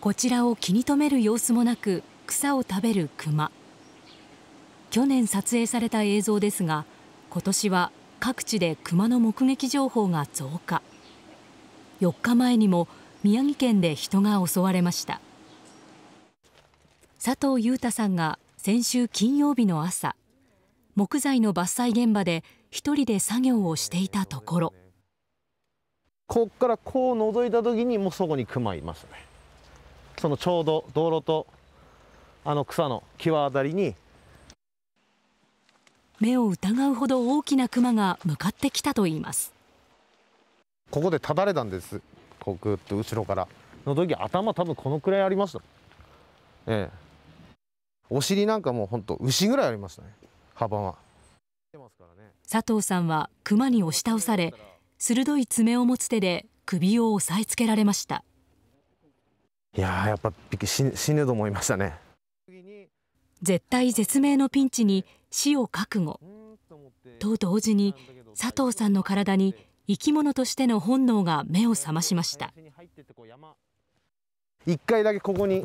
こちらを気に留める様子もなく草を食べるクマ去年撮影された映像ですが今年は各地でクマの目撃情報が増加4日前にも宮城県で人が襲われました佐藤裕太さんが先週金曜日の朝木材の伐採現場で1人で作業をしていたところここからこう覗いた時にもうそこにクマいますねそのちょうど道路とあの草の際あたりに目を疑うほど大きなクマが向かってきたといいますここでただれたんですこうぐっと後ろからの時頭多分このくらいありましたええお尻なんかもう本当牛ぐらいありましたね幅は佐藤さんはクマに押し倒され鋭い爪を持つ手で首を押さえつけられましたいややっぱ死ぬと思いましたね。絶対絶命のピンチに死を覚悟と同時に佐藤さんの体に生き物としての本能が目を覚ましました一回だけここに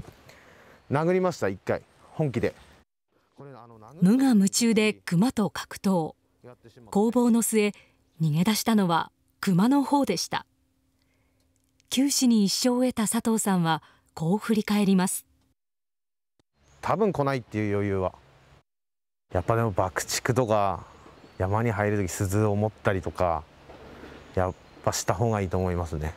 殴りました一回本気で無我夢中で熊と格闘攻防の末逃げ出したのは熊の方でした九死に一生を得た佐藤さんはこう振り返ります多分来ないっていう余裕はやっぱでも爆竹とか山に入る時鈴を持ったりとかやっぱした方がいいと思いますね